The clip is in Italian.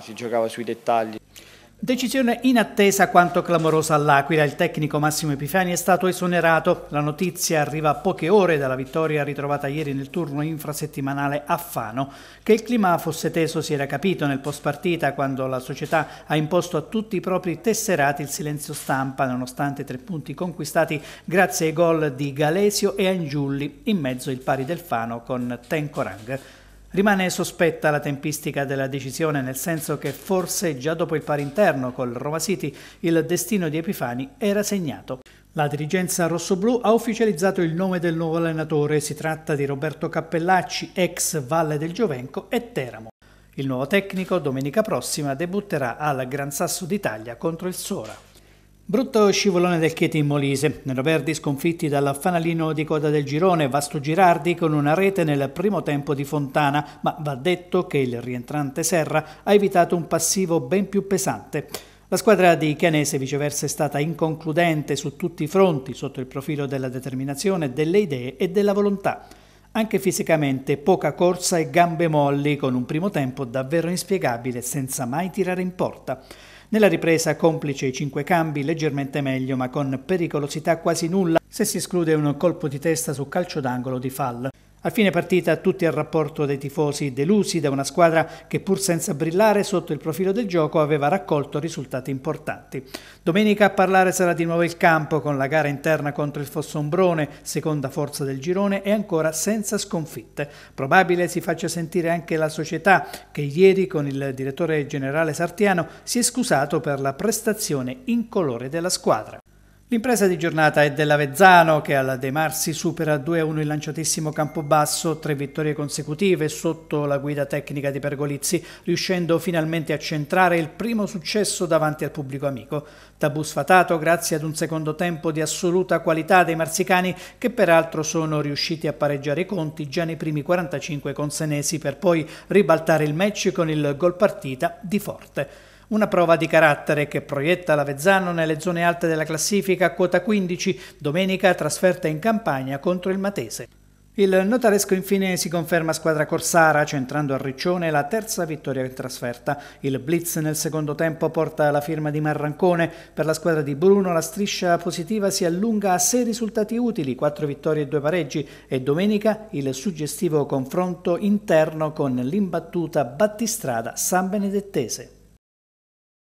Si giocava sui dettagli. Decisione inattesa quanto clamorosa all'Aquila, il tecnico Massimo Epifani è stato esonerato. La notizia arriva a poche ore dalla vittoria ritrovata ieri nel turno infrasettimanale a Fano. Che il clima fosse teso si era capito nel post partita quando la società ha imposto a tutti i propri tesserati il silenzio stampa nonostante tre punti conquistati grazie ai gol di Galesio e Angiulli, in mezzo il pari del Fano con Tenkorang. Rimane sospetta la tempistica della decisione, nel senso che forse già dopo il pari interno col Roma City il destino di Epifani era segnato. La dirigenza rossoblù ha ufficializzato il nome del nuovo allenatore, si tratta di Roberto Cappellacci, ex Valle del Giovenco e Teramo. Il nuovo tecnico domenica prossima debutterà al Gran Sasso d'Italia contro il Sora. Brutto scivolone del Chieti in Molise, neroverdi sconfitti dal fanalino di coda del girone Vasto Girardi con una rete nel primo tempo di Fontana, ma va detto che il rientrante Serra ha evitato un passivo ben più pesante. La squadra di Chianese viceversa è stata inconcludente su tutti i fronti sotto il profilo della determinazione, delle idee e della volontà. Anche fisicamente poca corsa e gambe molli con un primo tempo davvero inspiegabile senza mai tirare in porta. Nella ripresa complice i cinque cambi, leggermente meglio ma con pericolosità quasi nulla se si esclude un colpo di testa su calcio d'angolo di Fall. A fine partita tutti al rapporto dei tifosi delusi da una squadra che pur senza brillare sotto il profilo del gioco aveva raccolto risultati importanti. Domenica a parlare sarà di nuovo il campo con la gara interna contro il Fossombrone, seconda forza del girone e ancora senza sconfitte. Probabile si faccia sentire anche la società che ieri con il direttore generale Sartiano si è scusato per la prestazione incolore della squadra. L'impresa di giornata è dell'Avezzano che alla De Marsi supera 2-1 il lanciatissimo Campobasso, tre vittorie consecutive sotto la guida tecnica di Pergolizzi, riuscendo finalmente a centrare il primo successo davanti al pubblico amico. Tabù sfatato grazie ad un secondo tempo di assoluta qualità dei marsicani che peraltro sono riusciti a pareggiare i conti già nei primi 45 con Senesi per poi ribaltare il match con il gol partita di Forte. Una prova di carattere che proietta l'Avezzano nelle zone alte della classifica a quota 15, domenica trasferta in campagna contro il Matese. Il notaresco infine si conferma squadra corsara, centrando a Riccione la terza vittoria in trasferta. Il blitz nel secondo tempo porta la firma di Marrancone. Per la squadra di Bruno la striscia positiva si allunga a sei risultati utili, quattro vittorie e due pareggi e domenica il suggestivo confronto interno con l'imbattuta battistrada San Benedettese.